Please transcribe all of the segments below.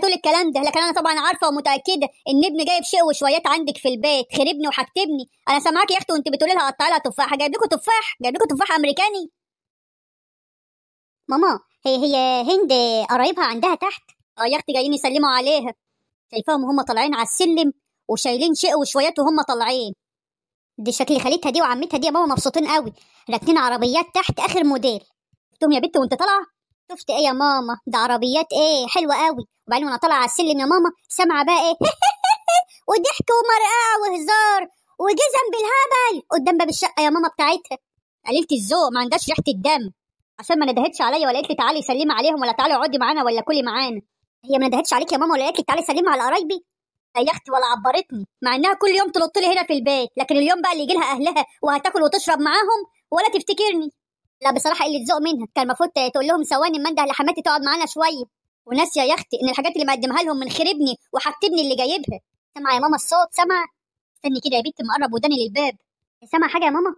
تقول الكلام ده لكن انا طبعا عارفه ومتاكده ان ابني جايب شيء وشويات عندك في البيت خربني وحكتبني انا سامعاك يا اختي وانت بتقولي لها قطعي لها تفاحه جايب لكم تفاح جايب لكم تفاح امريكاني ماما هي هي هند قرايبها عندها تحت اه يا اختي جايين يسلموا عليها شايفاهم وهم طالعين على السلم وشايلين شيء وشويات وهم طالعين دي شكل خالتها دي وعمتها دي يا ماما مبسوطين قوي راكنين عربيات تحت اخر موديل قلت يا بنت وانت طالعه شفت ايه يا ماما ده عربيات ايه حلوه قوي وبعدين وانا طالعه على السلم يا ماما سامعه بقى ايه وضحك ومرقعه وهزار وجزم بالهبل قدام باب الشقه يا ماما بتاعتها قليله الذوق ما عندهاش ريحه الدم عشان ما ندهتش عليا ولا قالت لي تعالي سلمي عليهم ولا تعالي اقعدي معانا ولا كلي معانا هي ما ندهتش عليك يا ماما ولا قالت لي تعالي سلمي على قرايبي يا اختي ولا عبرتني مع انها كل يوم تنط لي هنا في البيت لكن اليوم بقى اللي يجي لها اهلها وهتاكل وتشرب معاهم ولا تفتكرني لا بصراحه اللي ذوق منها كان المفروض تقول لهم ثواني ما انده لحماتي تقعد معانا شويه وناسيه يا اختي ان الحاجات اللي مقدمها لهم من خربني وحتبني اللي جايبها سامعه يا ماما الصوت سامعه استني كده يا بنت مقرب وداني للباب سامعه حاجه يا ماما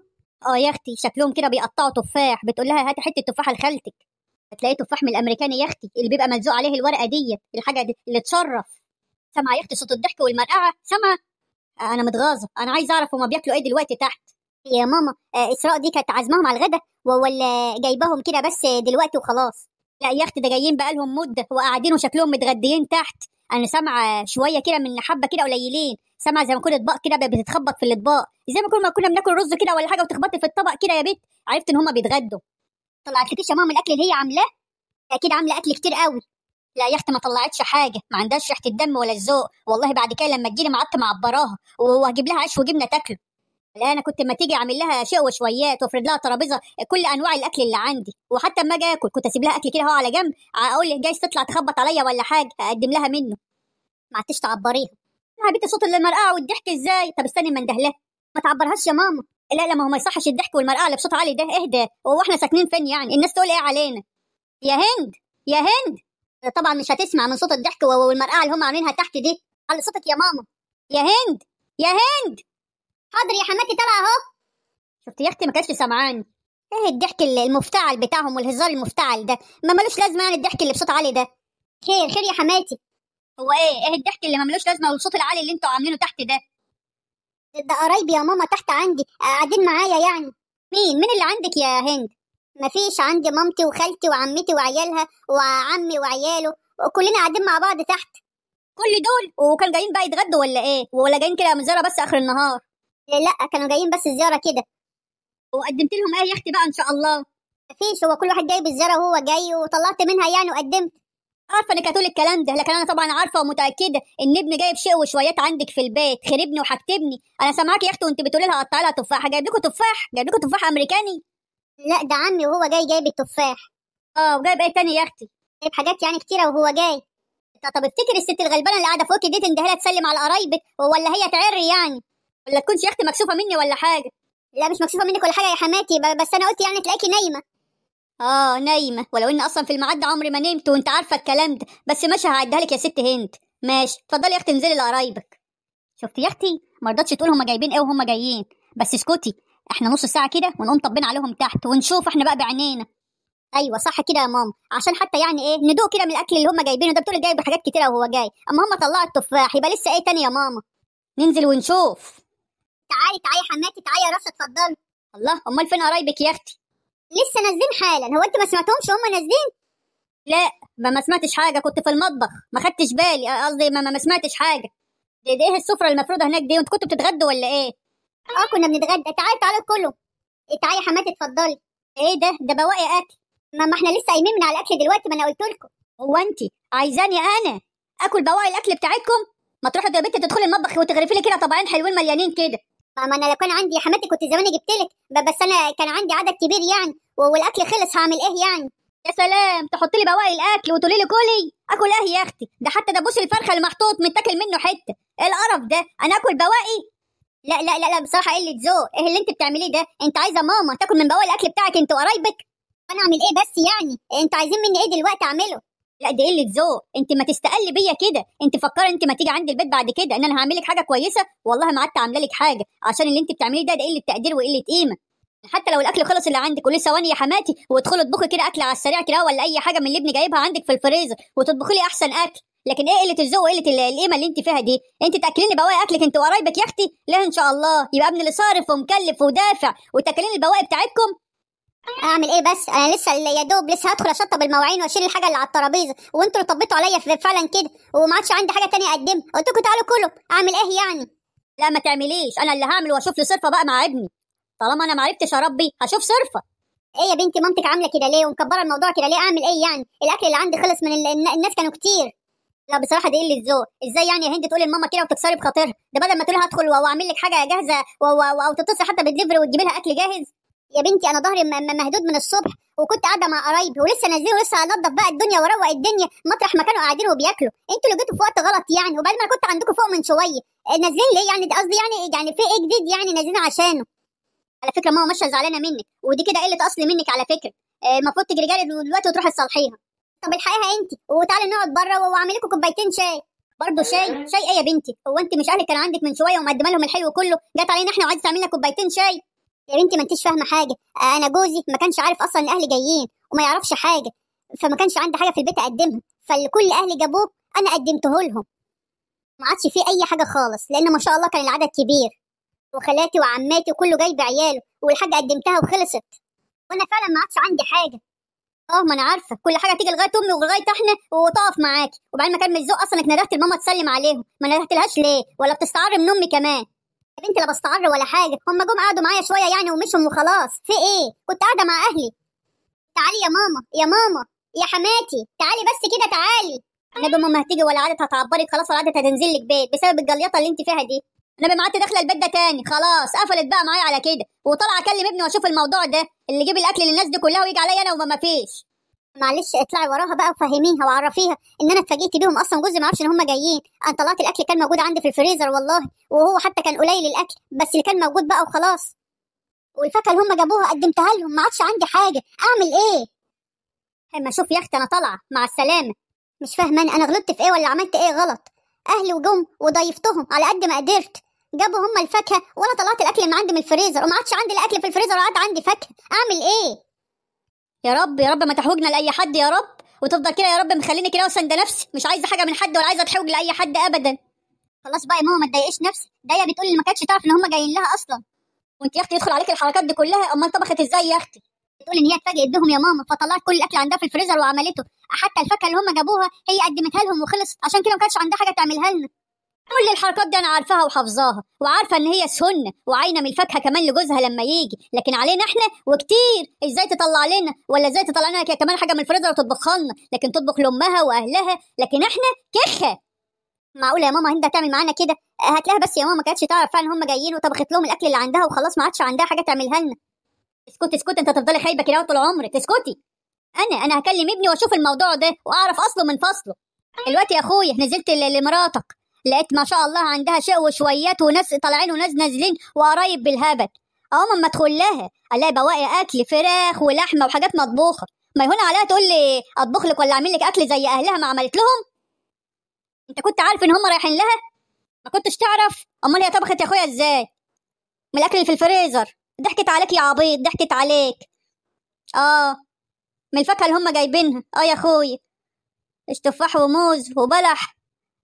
اه يا اختي شكلهم كده بيقطعوا تفاح بتقول لها هاتي حته تفاحه لخالتك هتلاقي تفاح من الامريكاني يا اختي اللي بيبقى ملزوق عليه الورقه ديت الحاجه دي اللي تشرف سامعه يا اختي صوت الضحك والمرقعه سامعه انا متغاظه انا عايزه اعرف هما بياكلوا ايه دلوقتي تحت يا ماما آه، اسراء دي كانت عازماهم على الغدا ولا جايباهم كده بس دلوقتي وخلاص لا يا اختي ده جايين بقالهم مده وقاعدين وشكلهم متغديين تحت انا سامعه شويه كده من حبه كده قليلين سامعه زي ما كل اطباق كده بتتخبط في الاطباق زي ما كل ما كنا بناكل رز كده ولا حاجه وتخبط في الطبق كده يا بنت عرفت ان هما بيتغدوا طلعت لكيش يا ماما الاكل اللي هي عاملاه اكيد عامله اكل كتير قوي لا يا اختي ما طلعتش حاجه ما عندهاش ريحه الدم ولا الذوق والله بعد كده لما تجيلي معدت معبراها وهجيب لها عيش وجبنه تاكله لا انا كنت ما تيجي اعمل لها شيء وشويات وافرد لها ترابيزه كل انواع الاكل اللي عندي وحتى اما اجي اكل كنت اسيب لها اكل كده اهو على جنب اقول لها جايز تطلع تخبط عليا ولا حاجه اقدم لها منه ما عدتش تعبريها يا حبيبتي صوت المرقعه والضحك ازاي طب استني ما اندهلها ما تعبرهاش يا ماما لا لا ما هو ما يصحش الضحك والمرقعه اللي بصوت عالي ده اهدى هو احنا ساكنين فين يعني الناس تقول ايه علينا يا هند يا هند طبعا مش هتسمع من صوت الضحك والمرقعه اللي هم عاملينها تحت دي على صوتك يا ماما يا هند يا هند حاضر يا حماتي طالعه اهو شفتي يا اختي ما كانتش سامعاني ايه الضحك المفتعل بتاعهم والهزار المفتعل ده ما ملوش لازمه يعني الضحك اللي بصوت عالي ده خير خير يا حماتي هو ايه ايه الضحك اللي ما ملوش لازمه والصوت العالي اللي انتوا عاملينه تحت ده ده قرايبي يا ماما تحت عندي قاعدين معايا يعني مين مين اللي عندك يا هند مفيش عندي مامتي وخالتي وعمتي وعيالها وعمي وعياله وكلنا قاعدين مع بعض تحت كل دول وكانوا جايين بقى يتغدوا ولا ايه ولا جايين كده مزاره بس اخر النهار لا كانوا جايين بس زياره كده وقدمت لهم ايه يا اختي بقى ان شاء الله مفيش هو كل واحد جايب الزياره وهو جاي وطلعت منها يعني وقدمت عارفه انك هتقول الكلام ده لكن انا طبعا عارفه ومتاكده ان ابني جايب شيء وشويات عندك في البيت خربني وحكتبني انا سامعاك يا اختي وانت بتقولي لها قطع لها تفاحه جايب لكم تفاح جايب لكم تفاح امريكاني لا ده عمي وهو جاي جايب التفاح اه وجايب ايه تاني يا اختي جايب حاجات يعني كتيره وهو جاي طب افتكر الست الغلبانه اللي قاعده فوقي دي تندهلها تسلم على قرايبك ولا هي تعري يعني ولا تكونش يا اختي مكسوفه مني ولا حاجه لا مش مكسوفه منك ولا حاجه يا حماتي بس انا قلت يعني تلاقيكي نايمه اه نايمه ولو ان اصلا في الميعاد عمري ما نمت وانت عارفه الكلام ده بس ماشي هعديها لك يا ست هند ماشي اتفضلي يا اختي انزلي لقرايبك شفتي يا اختي ما رضتش تقول هما جايبين ايه وهما جايين بس اسكتي احنا نص ساعه كده ونقوم طبين عليهم تحت ونشوف احنا بقى بعينينا ايوه صح كده يا ماما عشان حتى يعني ايه ندوق كده من الاكل اللي هم جايبينه ده بتقول جايب حاجات كتيره وهو جاي اما هما طلعوا التفاح يبقى لسه ايه تاني يا ماما ننزل ونشوف تعالي تعالي يا حماتي تعالي يا رشا اتفضلي الله امال فين قرايبك يا اختي لسه نازلين حالا هو انت ما سمعتهمش هم نازلين لا ما ما سمعتش حاجه كنت في المطبخ ما خدتش بالي قصدي ما, ما سمعتش حاجه دي, ايه السفره المفروضه هناك دي وانت كنت بتتغدوا ولا ايه اه كنا بنتغدى تعالي تعالي كله إيه، تعالي يا حماتي اتفضلي ايه ده ده بواقي اكل ما, ما احنا لسه قايمين من على الاكل دلوقتي ما انا قلت لكم هو انت عايزاني انا اكل بواقي الاكل بتاعتكم ما تروحوا يا بنت تدخلي المطبخ وتغرفي لي كده طبعين حلوين مليانين كده ما انا لو كان عندي حماتي كنت زماني جبت لك بس انا كان عندي عدد كبير يعني والاكل خلص هعمل ايه يعني يا سلام تحط لي بواقي الاكل وتقولي لي كلي اكل ايه يا اختي ده حتى دبوس الفرخه المحطوط متاكل منه حته ايه القرف ده انا اكل بواقي لا لا لا لا بصراحه قله ذوق ايه اللي انت بتعمليه ده انت عايزه ماما تاكل من بواقي الاكل بتاعك انت وقرايبك انا اعمل ايه بس يعني إيه انتوا عايزين مني ايه دلوقتي اعمله لا دي قله ذوق انت ما تستقل بيا كده انت فكري انت ما تيجي عند البيت بعد كده ان انا هعمل لك حاجه كويسه والله ما قعدت عامله لك حاجه عشان اللي انت بتعمليه ده ده قله تقدير وقله قيمه حتى لو الاكل خلص اللي عندك كل ثواني يا حماتي وادخلي اطبخي كده اكل على السريع كده ولا اي حاجه من اللي ابني جايبها عندك في الفريزر وتطبخي لي احسن اكل لكن ايه قله الذوق وقله القيمه اللي انت فيها دي انت تاكليني بواقي اكلك انت وقرايبك يا اختي لا ان شاء الله يبقى ابني اللي صارف ومكلف ودافع وتاكليني البواقي بتاعتكم اعمل ايه بس انا لسه يا دوب لسه هدخل اشطب المواعين واشيل الحاجه اللي على الترابيزه وانتوا طبيتوا عليا فعلا كده وما عادش عندي حاجه تانية اقدمها قلت لكم تعالوا كلوا اعمل ايه يعني لا ما تعمليش انا اللي هعمل واشوف لي صرفه بقى مع ابني طالما انا ما عرفتش اربي هشوف صرفه ايه يا بنتي مامتك عامله كده ليه ومكبره الموضوع كده ليه اعمل ايه يعني الاكل اللي عندي خلص من الناس كانوا كتير لا بصراحه دي قله ذوق ازاي يعني يا هند تقولي لماما كده وتكسري بخاطرها ده بدل ما تقولي هدخل واعمل لك حاجه جاهزه او تتصل حتى بالدليفري وتجيب لها اكل جاهز يا بنتي انا ظهري مهدود من الصبح وكنت قاعده مع قرايبي ولسه نازلين ولسه هنضف بقى الدنيا واروق الدنيا مطرح ما كانوا قاعدين وبياكلوا انتوا اللي جيتوا في وقت غلط يعني وبعد ما كنت عندكم فوق من شويه آه، نازلين ليه يعني قصدي يعني إيه؟ يعني في ايه جديد يعني نازلين عشانه على فكره ماما ماشيه زعلانه منك ودي كده قله اصل منك على فكره آه، المفروض تجري جري دلوقتي وتروحي تصلحيها طب الحقيقه انت وتعالي نقعد بره واعمل لكم كوبايتين شاي برضه شاي شاي ايه يا بنتي هو انت مش اهلك كان عندك من شويه ومقدمه لهم الحلو كله جت علينا احنا وعايزه تعملنا كوبايتين شاي يا بنتي ما انتش فاهمه حاجه آه، انا جوزي ما كانش عارف اصلا ان اهلي جايين وما يعرفش حاجه فما كانش عندي حاجه في البيت اقدمها فالكل اهلي جابوه انا قدمته لهم ما عادش فيه اي حاجه خالص لان ما شاء الله كان العدد كبير وخالاتي وعماتي وكله جاي بعياله والحاجه قدمتها وخلصت وانا فعلا ما عادش عندي حاجه اه ما انا عارفه كل حاجه تيجي لغايه امي ولغايه احنا وتقف معاكي وبعدين ما كان ملزوق اصلا انك ندهت لماما تسلم عليهم ما ندهتلهاش ليه ولا بتستعر من امي كمان يا لا بستعر ولا حاجه هم جم قعدوا معايا شويه يعني ومشهم وخلاص في ايه كنت قاعده مع اهلي تعالي يا ماما يا ماما يا حماتي تعالي بس كده تعالي نبي ماما هتيجي ولا عادت هتعبري خلاص ولا عادت هتنزل لك بيت بسبب الجليطه اللي انت فيها دي انا بمعدت داخله البيت ده تاني خلاص قفلت بقى معايا على كده وطالعه اكلم ابني واشوف الموضوع ده اللي يجيب الاكل للناس دي كلها ويجي عليا انا وما فيش معلش اطلعي وراها بقى وفهميها وعرفيها ان انا اتفاجئت بيهم اصلا جوزي ما عرفش ان هم جايين انا طلعت الاكل كان موجود عندي في الفريزر والله وهو حتى كان قليل الاكل بس اللي كان موجود بقى وخلاص والفاكهه اللي هم جابوها قدمتها لهم ما عادش عندي حاجه اعمل ايه اما اشوف يا اختي انا طالعه مع السلامه مش فاهمه انا غلطت في ايه ولا عملت ايه غلط اهلي وجم وضيفتهم على قد ما قدرت جابوا هم الفاكهه وانا طلعت الاكل من عندي من الفريزر وما عادش عندي الاكل في الفريزر وقعد عندي فاكهه اعمل ايه يا رب يا رب ما تحوجنا لاي حد يا رب وتفضل كده يا رب مخليني كده وسند نفسي مش عايزه حاجه من حد ولا عايزه اتحوج لاي حد ابدا خلاص بقى يا ماما ما تضايقيش نفسك ده بتقولي بتقول اللي ما كانتش تعرف ان هم جايين لها اصلا وانت يا اختي يدخل عليك الحركات دي كلها امال طبخت ازاي يا اختي بتقول ان هي اتفاجئت بهم يا ماما فطلعت كل الاكل عندها في الفريزر وعملته حتى الفاكهه اللي هم جابوها هي قدمتها لهم وخلصت عشان كده ما كانتش عندها حاجه تعملها لنا كل الحركات دي انا عارفاها وحافظاها وعارفه ان هي سنه وعاينه من الفاكهه كمان لجوزها لما يجي لكن علينا احنا وكتير ازاي تطلع لنا ولا ازاي تطلع لنا كمان حاجه من الفريزر وتطبخها لنا لكن تطبخ لامها واهلها لكن احنا كخه معقوله يا ماما هند هتعمل معانا كده هتلاقيها آه، بس يا ماما ما كانتش تعرف فعلا هم جايين وطبخت لهم الاكل اللي عندها وخلاص ما عادش عندها حاجه تعملها لنا اسكتي اسكتي انت هتفضلي خايبه كده طول عمرك اسكتي انا انا هكلم ابني واشوف الموضوع ده واعرف اصله من فصله دلوقتي يا اخويا نزلت لمراتك لقيت ما شاء الله عندها شيء وشويات وناس طالعين وناس نازلين وقرايب بالهبل اهو ما ادخل لها الاقي بواقي اكل فراخ ولحمه وحاجات مطبوخه ما يهون عليها تقول لي اطبخ لك ولا اعمل لك اكل زي اهلها ما عملت لهم انت كنت عارف ان هم رايحين لها ما كنتش تعرف امال هي طبخت يا اخويا ازاي من الاكل اللي في الفريزر ضحكت عليك يا عبيط ضحكت عليك اه من الفاكهه اللي هم جايبينها اه يا اخويا التفاح وموز وبلح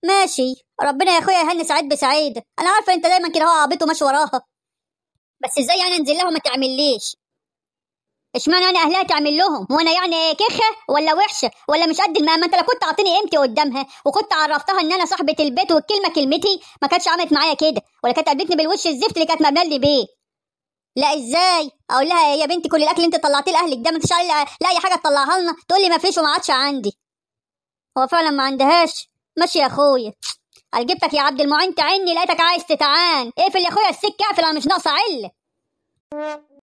ماشي ربنا يا اخويا يهني سعيد بسعيد انا عارفه انت دايما كده هو عبيط وماشي وراها بس ازاي يعني انزل لها وما تعمليش اشمعنى يعني اهلها تعمل لهم وانا يعني كخه ولا وحشه ولا مش قد ما انت لو كنت اعطيني قيمتي قدامها وكنت عرفتها ان انا صاحبه البيت والكلمه كلمتي ما كانتش عملت معايا كده ولا كانت قلبتني بالوش الزفت اللي كانت مبنيه لي بيه لا ازاي اقول لها يا بنتي كل الاكل اللي انت طلعتيه لاهلك ده ما فيش لا اي حاجه تطلعها لنا تقول لي ما فيش وما عادش عندي هو فعلا ما عندهاش ماشي يا اخويا جبتك يا عبد المعين تعيني لقيتك عايز تتعان اقفل يا اخويا السكه اقفل انا مش ناقصه عله